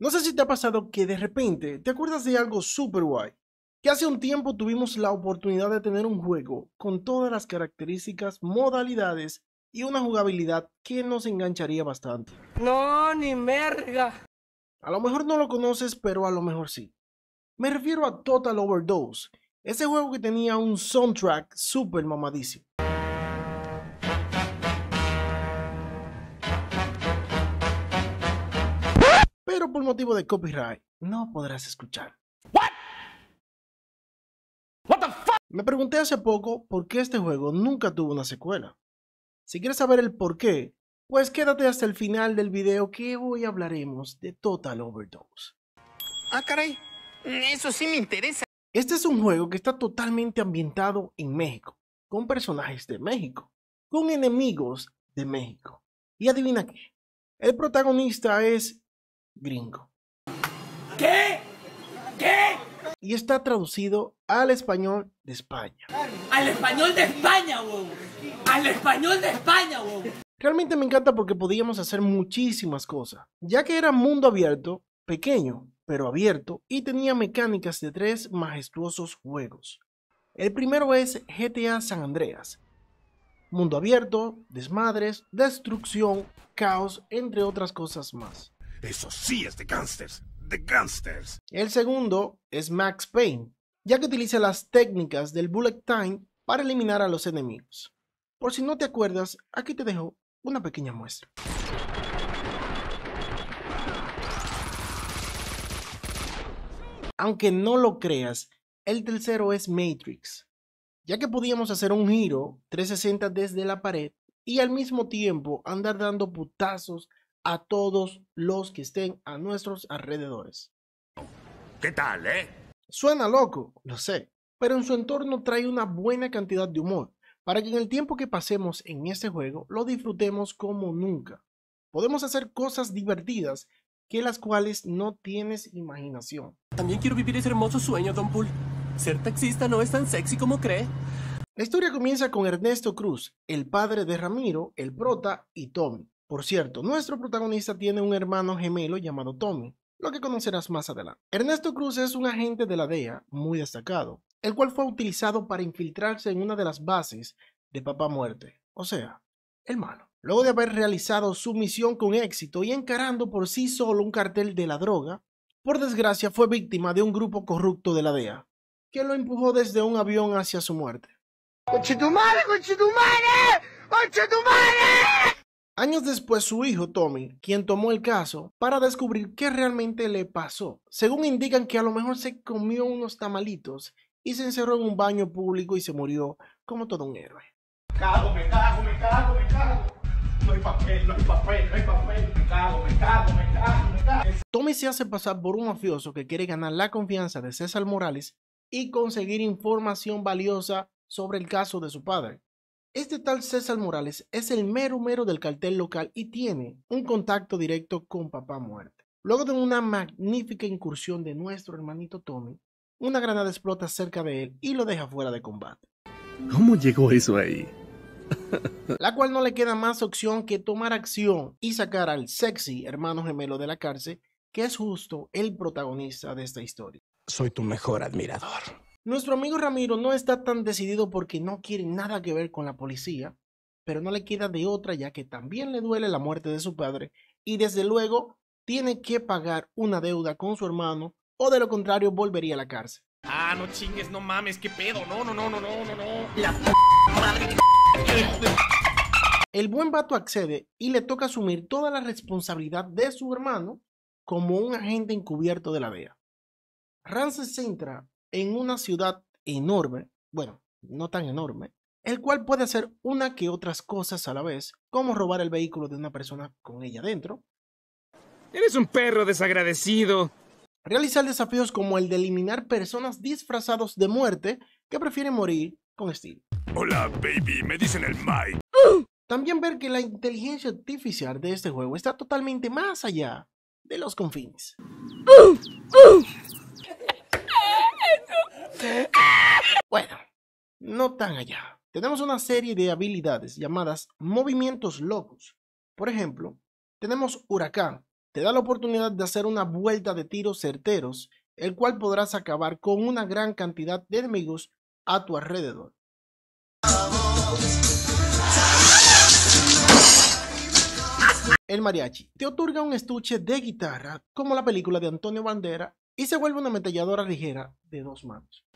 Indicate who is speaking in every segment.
Speaker 1: No sé si te ha pasado que de repente te acuerdas de algo super guay. Que hace un tiempo tuvimos la oportunidad de tener un juego con todas las características, modalidades y una jugabilidad que nos engancharía bastante. No, ni merga. A lo mejor no lo conoces, pero a lo mejor sí. Me refiero a Total Overdose, ese juego que tenía un soundtrack super mamadísimo. pero por motivo de copyright no podrás escuchar. What? the fuck? Me pregunté hace poco por qué este juego nunca tuvo una secuela. Si quieres saber el por qué, pues quédate hasta el final del video que hoy hablaremos de Total Overdose. Ah, caray, eso sí me interesa. Este es un juego que está totalmente ambientado en México, con personajes de México, con enemigos de México. Y adivina qué, el protagonista es gringo. ¿Qué? ¿Qué? Y está traducido al español de España.
Speaker 2: Al español de
Speaker 1: España, Al español de España, Realmente me encanta porque podíamos hacer muchísimas cosas, ya que era mundo abierto, pequeño, pero abierto, y tenía mecánicas de tres majestuosos juegos. El primero es GTA San Andreas. Mundo abierto, desmadres, destrucción, caos, entre otras cosas más. Eso sí es de gangsters, de gangsters. El segundo es Max Payne, ya que utiliza las técnicas del bullet time para eliminar a los enemigos. Por si no te acuerdas, aquí te dejo una pequeña muestra. Aunque no lo creas, el tercero es Matrix, ya que podíamos hacer un giro 360 desde la pared y al mismo tiempo andar dando putazos a todos los que estén a nuestros alrededores. ¿Qué tal, eh? Suena loco, lo sé, pero en su entorno trae una buena cantidad de humor, para que en el tiempo que pasemos en este juego lo disfrutemos como nunca. Podemos hacer cosas divertidas que las cuales no tienes imaginación. También quiero vivir ese hermoso sueño, Don Pool. Ser taxista no es tan sexy como cree. La historia comienza con Ernesto Cruz, el padre de Ramiro, el prota y Tommy, por cierto, nuestro protagonista tiene un hermano gemelo llamado Tommy, lo que conocerás más adelante. Ernesto Cruz es un agente de la DEA muy destacado, el cual fue utilizado para infiltrarse en una de las bases de Papá Muerte, o sea, el malo. Luego de haber realizado su misión con éxito y encarando por sí solo un cartel de la droga, por desgracia fue víctima de un grupo corrupto de la DEA, que lo empujó desde un avión hacia su muerte. ¡Conchetumare, Años después, su hijo Tommy, quien tomó el caso, para descubrir qué realmente le pasó. Según indican que a lo mejor se comió unos tamalitos y se encerró en un baño público y se murió como todo un héroe. Cago, me cago, me cago, me cago. No hay papel, no hay papel, no hay papel. Me cago, me cago, me cago, me cago. Tommy se hace pasar por un mafioso que quiere ganar la confianza de César Morales y conseguir información valiosa sobre el caso de su padre. Este tal César Morales es el mero mero del cartel local y tiene un contacto directo con Papá Muerte. Luego de una magnífica incursión de nuestro hermanito Tommy, una granada explota cerca de él y lo deja fuera de combate. ¿Cómo llegó eso ahí? la cual no le queda más opción que tomar acción y sacar al sexy hermano gemelo de la cárcel, que es justo el protagonista de esta historia. Soy tu mejor admirador. Nuestro amigo Ramiro no está tan decidido porque no quiere nada que ver con la policía, pero no le queda de otra ya que también le duele la muerte de su padre y desde luego tiene que pagar una deuda con su hermano o de lo contrario volvería a la cárcel. Ah, no chingues, no mames, qué pedo, no, no, no, no, no, no, no. La El buen vato accede y le toca asumir toda la responsabilidad de su hermano como un agente encubierto de la DEA. Rance se en una ciudad enorme, bueno, no tan enorme, el cual puede hacer una que otras cosas a la vez, como robar el vehículo de una persona con ella dentro. Eres un perro desagradecido. Realizar desafíos como el de eliminar personas disfrazados de muerte que prefieren morir con estilo. Hola, baby, me dicen el Mike. También ver que la inteligencia artificial de este juego está totalmente más allá de los confines. Bueno, no tan allá. Tenemos una serie de habilidades llamadas movimientos locos. Por ejemplo, tenemos Huracán. Te da la oportunidad de hacer una vuelta de tiros certeros, el cual podrás acabar con una gran cantidad de enemigos a tu alrededor. El mariachi te otorga un estuche de guitarra como la película de Antonio Bandera y se vuelve una metalladora ligera de dos manos.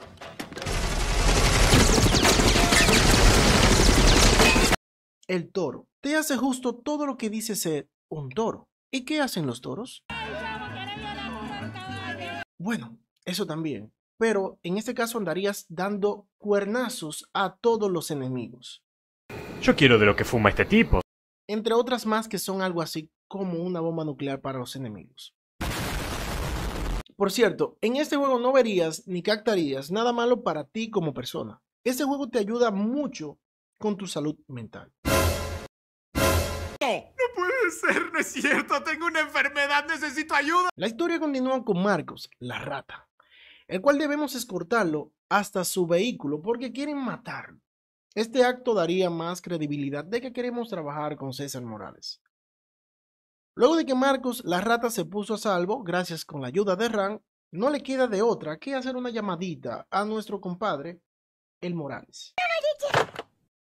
Speaker 1: El toro te hace justo todo lo que dice ser un toro. ¿Y qué hacen los toros? Bueno, eso también. Pero en este caso andarías dando cuernazos a todos los enemigos. Yo quiero de lo que fuma este tipo. Entre otras más que son algo así como una bomba nuclear para los enemigos. Por cierto, en este juego no verías ni captarías nada malo para ti como persona. Este juego te ayuda mucho con tu salud mental. No, puede ser, no es cierto, tengo una enfermedad, necesito ayuda. La historia continúa con Marcos, la rata, el cual debemos escortarlo hasta su vehículo porque quieren matarlo. Este acto daría más credibilidad de que queremos trabajar con César Morales. Luego de que Marcos la rata se puso a salvo, gracias con la ayuda de Ram, no le queda de otra que hacer una llamadita a nuestro compadre, el Morales.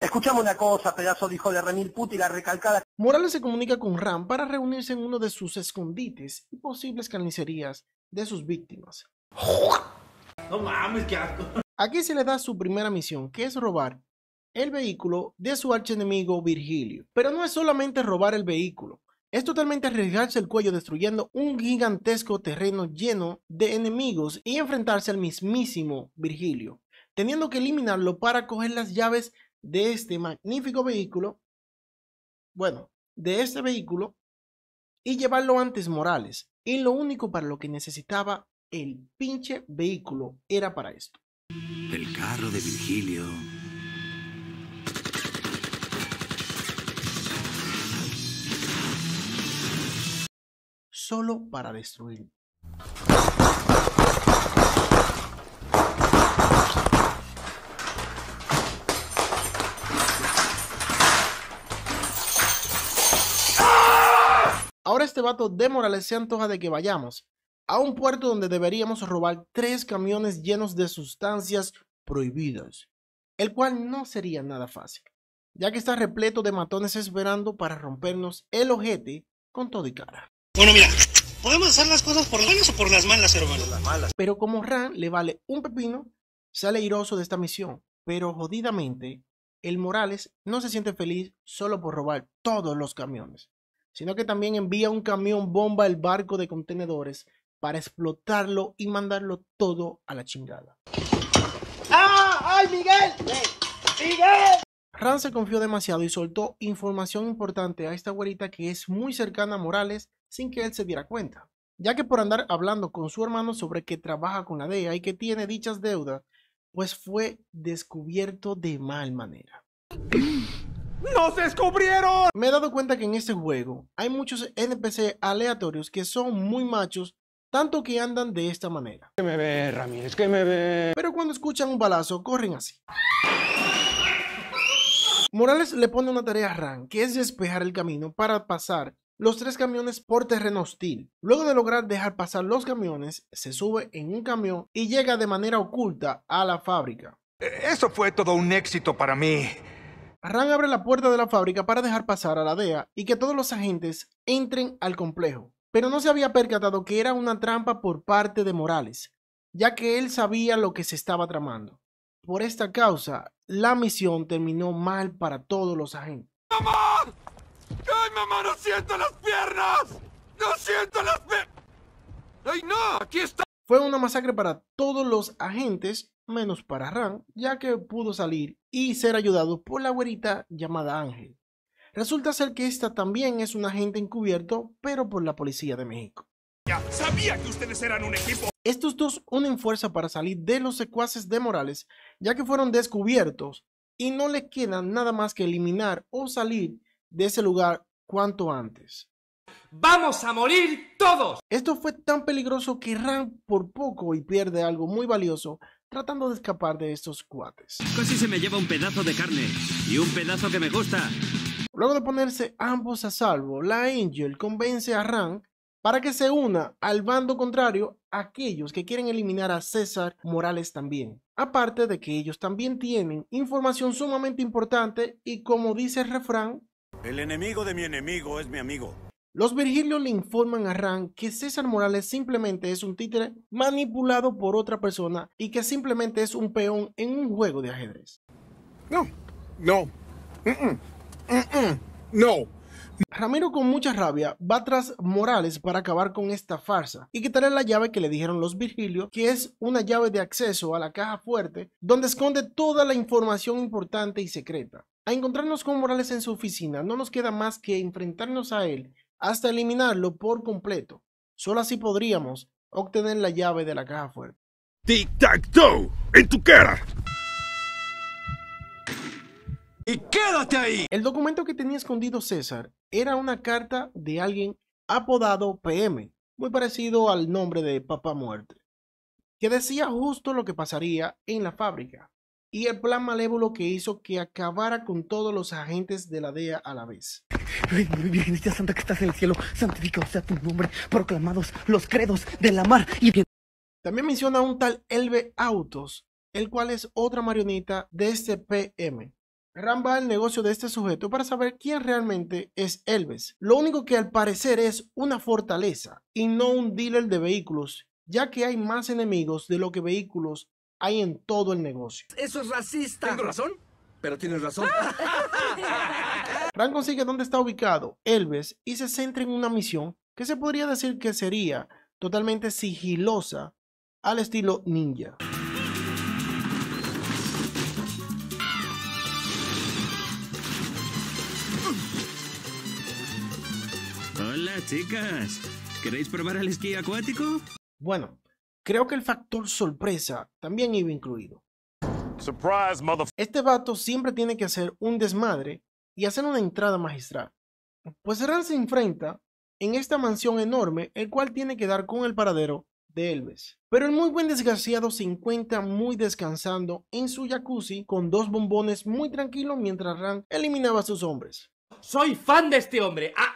Speaker 1: Escuchamos una cosa, pedazo de Remil Puti, la recalcada. Morales se comunica con Ram para reunirse en uno de sus escondites y posibles carnicerías de sus víctimas. No mames, qué asco. Aquí se le da su primera misión, que es robar el vehículo de su archenemigo Virgilio. Pero no es solamente robar el vehículo, es totalmente arriesgarse el cuello destruyendo un gigantesco terreno lleno de enemigos y enfrentarse al mismísimo Virgilio, teniendo que eliminarlo para coger las llaves de este magnífico vehículo, bueno, de este vehículo, y llevarlo antes Morales. Y lo único para lo que necesitaba el pinche vehículo era para esto. El carro de Virgilio solo para destruir. Ahora este vato de Morales se antoja de que vayamos a un puerto donde deberíamos robar tres camiones llenos de sustancias prohibidas, el cual no sería nada fácil, ya que está repleto de matones esperando para rompernos el ojete con todo y cara. Bueno, mira, podemos hacer las cosas por las buenas o por las malas, hermano. Las malas. Pero como Ran le vale un pepino, sale iroso de esta misión. Pero jodidamente, el Morales no se siente feliz solo por robar todos los camiones, sino que también envía un camión bomba al barco de contenedores para explotarlo y mandarlo todo a la chingada. ¡Ah! ¡Ay, Miguel! ¡Miguel! Ran se confió demasiado y soltó información importante a esta güerita que es muy cercana a Morales sin que él se diera cuenta, ya que por andar hablando con su hermano sobre que trabaja con la DEA y que tiene dichas deudas, pues fue descubierto de mal manera. ¡Nos descubrieron! Me he dado cuenta que en este juego hay muchos NPC aleatorios que son muy machos, tanto que andan de esta manera. Que me ve, Ramírez, que me ve. Pero cuando escuchan un balazo, corren así. Morales le pone una tarea a Ran, que es despejar el camino para pasar los tres camiones por terreno hostil. Luego de lograr dejar pasar los camiones, se sube en un camión y llega de manera oculta a la fábrica. E, eso fue todo un éxito para mí. Ran abre la puerta de la fábrica para dejar pasar a la DEA y que todos los agentes entren al complejo, pero no se había percatado que era una trampa por parte de Morales, ya que él sabía lo que se estaba tramando. Por esta causa, la misión terminó mal para todos los agentes mamá! ¡No siento las piernas! ¡No siento las ¡Aquí está! Fue una masacre para todos los agentes, menos para Ran, ya que pudo salir y ser ayudado por la güerita llamada Ángel. Resulta ser que esta también es un agente encubierto, pero por la policía de México. sabía que ustedes eran un equipo. Estos dos unen fuerza para salir de los secuaces de Morales, ya que fueron descubiertos y no les queda nada más que eliminar o salir de ese lugar cuanto antes. ¡Vamos a morir todos! Esto fue tan peligroso que Rank por poco y pierde algo muy valioso tratando de escapar de estos cuates. Casi se me lleva un pedazo de carne y un pedazo que me gusta. Luego de ponerse ambos a salvo, la Angel convence a Rank para que se una al bando contrario aquellos que quieren eliminar a César Morales también. Aparte de que ellos también tienen información sumamente importante y como dice el refrán, el enemigo de mi enemigo es mi amigo. Los Virgilio le informan a Ran que César Morales simplemente es un títere manipulado por otra persona y que simplemente es un peón en un juego de ajedrez. No, no, mm, mm, mm, no. Ramiro con mucha rabia va tras Morales para acabar con esta farsa y quitarle la llave que le dijeron los Virgilio, que es una llave de acceso a la caja fuerte donde esconde toda la información importante y secreta a encontrarnos con Morales en su oficina, no nos queda más que enfrentarnos a él hasta eliminarlo por completo. Solo así podríamos obtener la llave de la caja fuerte. Tic-tac-toe, en tu cara. Y quédate ahí. El documento que tenía escondido César era una carta de alguien apodado PM, muy parecido al nombre de Papá Muerte, que decía justo lo que pasaría en la fábrica y el plan malévolo que hizo que acabara con todos los agentes de la DEA a la vez. También menciona un tal Elbe Autos, el cual es otra marionita de este PM. Ram va negocio de este sujeto para saber quién realmente es Elves. Lo único que al parecer es una fortaleza y no un dealer de vehículos, ya que hay más enemigos de lo que vehículos hay en todo el negocio. Eso es racista. ¿Tengo razón? Pero tienes razón. Ran consigue dónde está ubicado Elves y se centra en una misión que se podría decir que sería totalmente sigilosa al estilo ninja. Hola chicas, ¿queréis probar el esquí acuático? Bueno, Creo que el factor sorpresa también iba incluido. Este vato siempre tiene que hacer un desmadre y hacer una entrada magistral. Pues Rand se enfrenta en esta mansión enorme, el cual tiene que dar con el paradero de Elves. Pero el muy buen desgraciado se encuentra muy descansando en su jacuzzi con dos bombones muy tranquilo mientras Rand eliminaba a sus hombres. Soy fan de este hombre. Ah.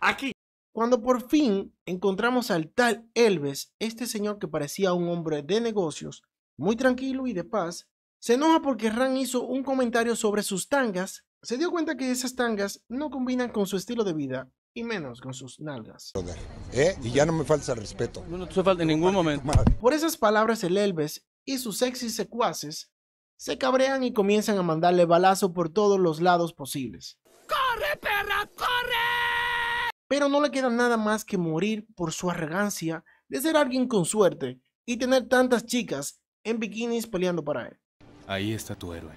Speaker 1: Aquí. Cuando por fin encontramos al tal Elves, este señor que parecía un hombre de negocios, muy tranquilo y de paz, se enoja porque Ran hizo un comentario sobre sus tangas. Se dio cuenta que esas tangas no combinan con su estilo de vida y menos con sus nalgas. ¿Eh? Y ya no me falta respeto. No, te falta en ningún momento. Por esas palabras, el Elves y sus sexy secuaces se cabrean y comienzan a mandarle balazo por todos los lados posibles. ¡Corre, perra! pero no le queda nada más que morir por su arrogancia de ser alguien con suerte y tener tantas chicas en bikinis peleando para él. Ahí está tu héroe.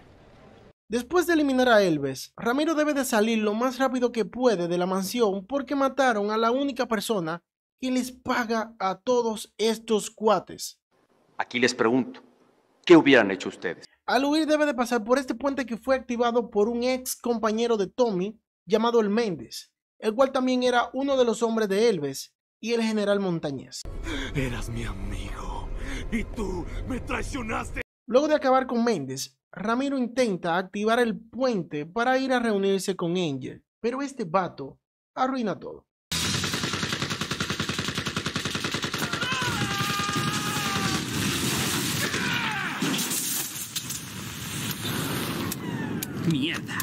Speaker 1: Después de eliminar a Elves, Ramiro debe de salir lo más rápido que puede de la mansión porque mataron a la única persona que les paga a todos estos cuates. Aquí les pregunto, ¿qué hubieran hecho ustedes? Al huir debe de pasar por este puente que fue activado por un ex compañero de Tommy llamado el Méndez, el cual también era uno de los hombres de Elves y el general Montañés. Eras mi amigo y tú me traicionaste. Luego de acabar con Méndez, Ramiro intenta activar el puente para ir a reunirse con Angel, pero este vato arruina todo. Mierda.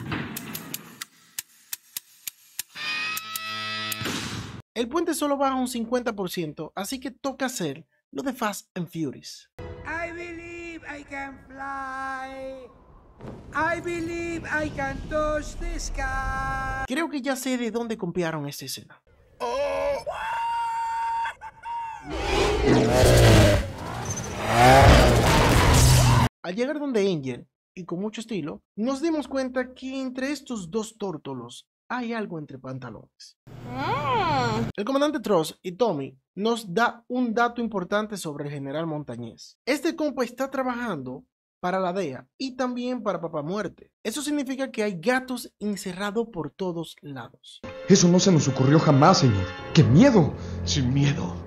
Speaker 1: El puente solo baja un 50%, así que toca hacer lo de Fast and Furious. I believe I can fly. I believe I can touch the sky. Creo que ya sé de dónde copiaron esta escena. Oh. Al llegar donde Angel, y con mucho estilo, nos dimos cuenta que entre estos dos tórtolos hay algo entre pantalones. ¿Eh? El comandante Tross y Tommy nos da un dato importante sobre el general Montañés. Este compa está trabajando para la DEA y también para Papá Muerte. Eso significa que hay gatos encerrados por todos lados. Eso no se nos ocurrió jamás, señor. ¡Qué miedo! Sin miedo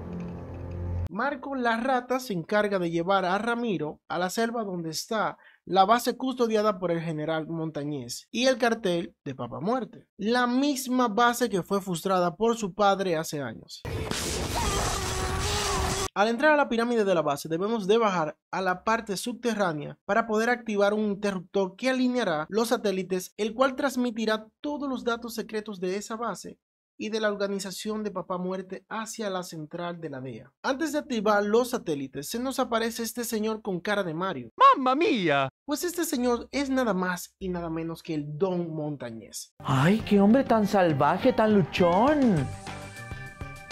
Speaker 1: Marco la rata se encarga de llevar a Ramiro a la selva donde está la base custodiada por el general Montañés y el cartel de Papa Muerte, la misma base que fue frustrada por su padre hace años. Al entrar a la pirámide de la base debemos de bajar a la parte subterránea para poder activar un interruptor que alineará los satélites, el cual transmitirá todos los datos secretos de esa base y de la organización de Papá Muerte hacia la central de la DEA. Antes de activar los satélites, se nos aparece este señor con cara de Mario. ¡Mamma mía! Pues este señor es nada más y nada menos que el Don Montañés. ¡Ay, qué hombre tan salvaje, tan luchón!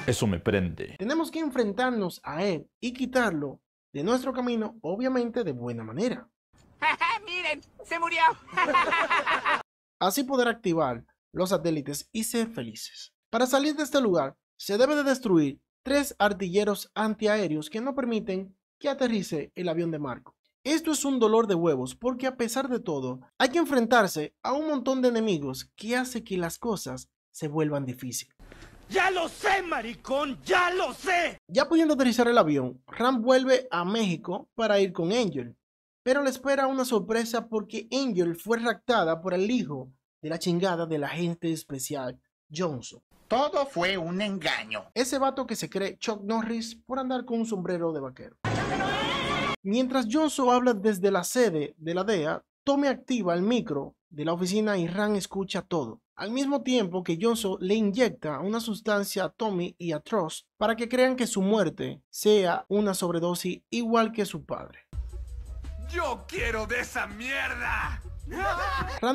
Speaker 1: Eso me prende. Tenemos que enfrentarnos a él y quitarlo de nuestro camino, obviamente de buena manera. ¡Miren! ¡Se murió! Así poder activar los satélites y ser felices. Para salir de este lugar, se debe de destruir tres artilleros antiaéreos que no permiten que aterrice el avión de Marco. Esto es un dolor de huevos porque a pesar de todo hay que enfrentarse a un montón de enemigos que hace que las cosas se vuelvan difíciles. Ya lo sé, maricón, ya lo sé. Ya pudiendo aterrizar el avión, Ram vuelve a México para ir con Angel, pero le espera una sorpresa porque Angel fue raptada por el hijo de la chingada del agente especial Johnson. Todo fue un engaño. Ese vato que se cree Chuck Norris por andar con un sombrero de vaquero. Mientras Johnson habla desde la sede de la DEA, Tommy activa el micro de la oficina y Ran escucha todo. Al mismo tiempo que Johnson le inyecta una sustancia a Tommy y a Trust para que crean que su muerte sea una sobredosis igual que su padre. ¡Yo quiero de esa mierda!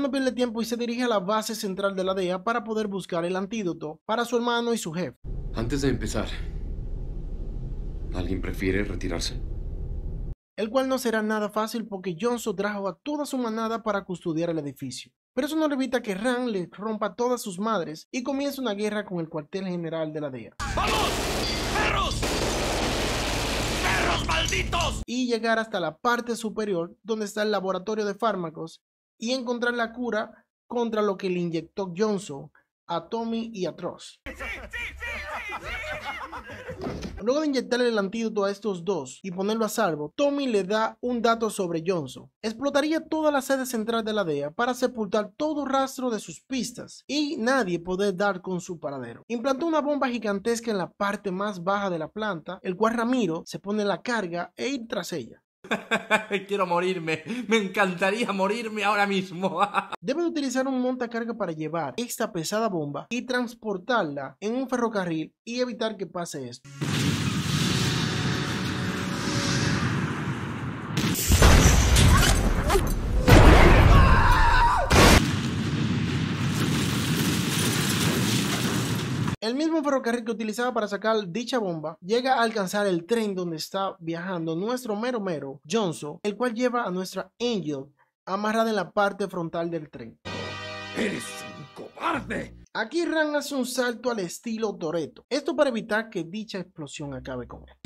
Speaker 1: no pierde tiempo y se dirige a la base central de la DEA para poder buscar el antídoto para su hermano y su jefe. Antes de empezar, ¿alguien prefiere retirarse? El cual no será nada fácil porque Johnson trajo a toda su manada para custodiar el edificio. Pero eso no evita que Ran le rompa todas sus madres y comience una guerra con el cuartel general de la DEA. ¡Vamos! ¡Perros! ¡Perros malditos! Y llegar hasta la parte superior donde está el laboratorio de fármacos y encontrar la cura contra lo que le inyectó Johnson a Tommy y a Tross. Luego de inyectarle el antídoto a estos dos y ponerlo a salvo, Tommy le da un dato sobre Johnson. Explotaría toda la sede central de la DEA para sepultar todo rastro de sus pistas y nadie poder dar con su paradero. Implantó una bomba gigantesca en la parte más baja de la planta, el cual Ramiro se pone la carga e ir tras ella. Quiero morirme. Me encantaría morirme ahora mismo. Deben utilizar un montacarga para llevar esta pesada bomba y transportarla en un ferrocarril y evitar que pase esto. El mismo ferrocarril que utilizaba para sacar dicha bomba llega a alcanzar el tren donde está viajando nuestro mero mero, Johnson, el cual lleva a nuestra Angel amarrada en la parte frontal del tren. ¡Eres un cobarde! Aquí Ran hace un salto al estilo Toreto, esto para evitar que dicha explosión acabe con él.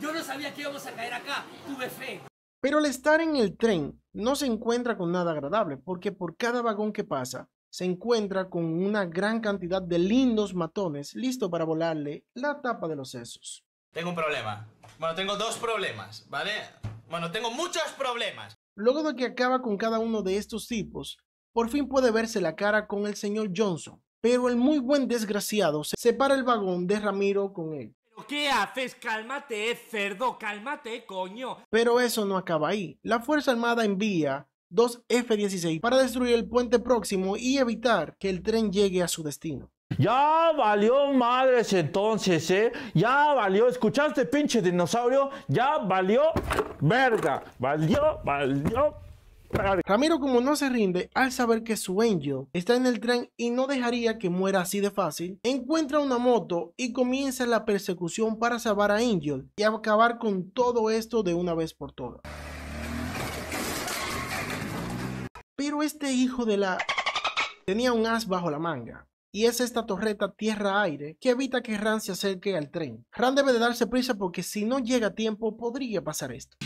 Speaker 1: Yo no sabía que íbamos a caer acá, tuve fe. Pero al estar en el tren no se encuentra con nada agradable, porque por cada vagón que pasa se encuentra con una gran cantidad de lindos matones listo para volarle la tapa de los sesos. Tengo un problema. Bueno, tengo dos problemas, ¿vale? Bueno, tengo muchos problemas. Luego de que acaba con cada uno de estos tipos, por fin puede verse la cara con el señor Johnson, pero el muy buen desgraciado se separa el vagón de Ramiro con él. ¿Qué haces? Cálmate, cerdo, cálmate, coño. Pero eso no acaba ahí. La Fuerza Armada envía dos F-16 para destruir el puente próximo y evitar que el tren llegue a su destino. Ya valió madres entonces, ¿eh? Ya valió. ¿Escuchaste, pinche dinosaurio? Ya valió verga. Valió, valió Ramiro, como no se rinde al saber que su Angel está en el tren y no dejaría que muera así de fácil, encuentra una moto y comienza la persecución para salvar a Angel y acabar con todo esto de una vez por todas. Pero este hijo de la... tenía un as bajo la manga y es esta torreta tierra-aire que evita que Ran se acerque al tren. Ran debe de darse prisa porque si no llega a tiempo podría pasar esto.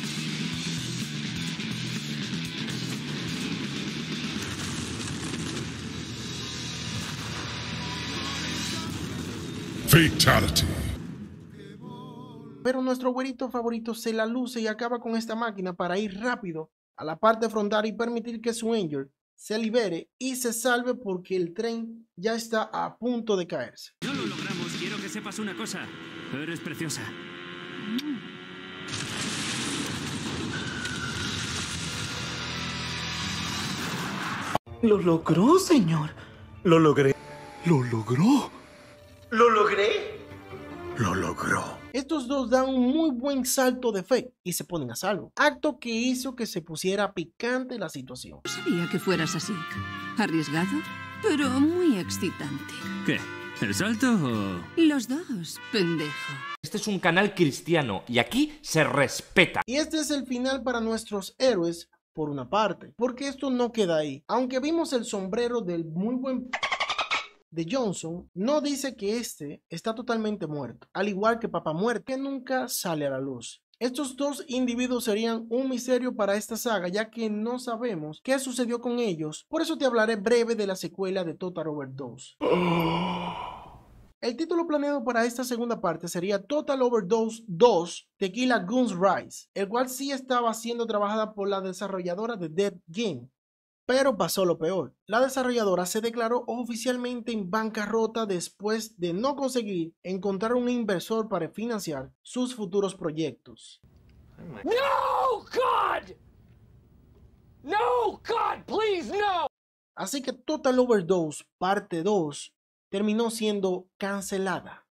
Speaker 1: Fatality. Pero nuestro güerito favorito se la luce y acaba con esta máquina para ir rápido a la parte frontal y permitir que su Angel se libere y se salve porque el tren ya está a punto de caerse. No lo logramos, quiero que sepas una cosa. Eres preciosa. Lo logró, señor. Lo logré. Lo logró. ¿Lo logré? Lo logró. Estos dos dan un muy buen salto de fe y se ponen a salvo, acto que hizo que se pusiera picante la situación. sabía que fueras así. Arriesgado, pero muy excitante. ¿Qué? ¿El salto Los dos, pendejo. Este es un canal cristiano y aquí se respeta. Y este es el final para nuestros héroes, por una parte, porque esto no queda ahí. Aunque vimos el sombrero del muy buen de Johnson no dice que este está totalmente muerto, al igual que Papá Muerto, que nunca sale a la luz. Estos dos individuos serían un misterio para esta saga ya que no sabemos qué sucedió con ellos, por eso te hablaré breve de la secuela de Total Overdose. El título planeado para esta segunda parte sería Total Overdose 2 Tequila Guns Rise, el cual sí estaba siendo trabajada por la desarrolladora de Dead Game, pero pasó lo peor. La desarrolladora se declaró oficialmente en bancarrota después de no conseguir encontrar un inversor para financiar sus futuros proyectos. no, God! No, God, please, no! Así que Total Overdose parte 2 terminó siendo cancelada.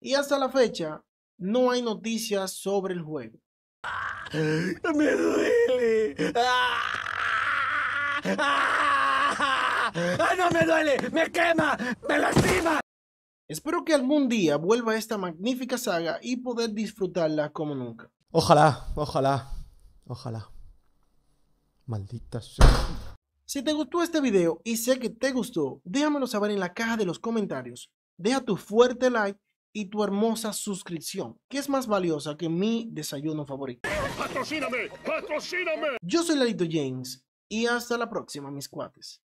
Speaker 1: Y hasta la fecha no hay noticias sobre el juego. ¡Me duele! Ah. ¡Ah! no me duele! ¡Me quema! ¡Me lastima! Espero que algún día vuelva esta magnífica saga y poder disfrutarla como nunca. Ojalá, ojalá, ojalá. Maldita sea. Si te gustó este video y sé que te gustó, déjamelo saber en la caja de los comentarios. Deja tu fuerte like y tu hermosa suscripción, que es más valiosa que mi desayuno favorito. ¡Patrocíname! ¡Patrocíname! Yo soy Larito James y hasta la próxima, mis cuates.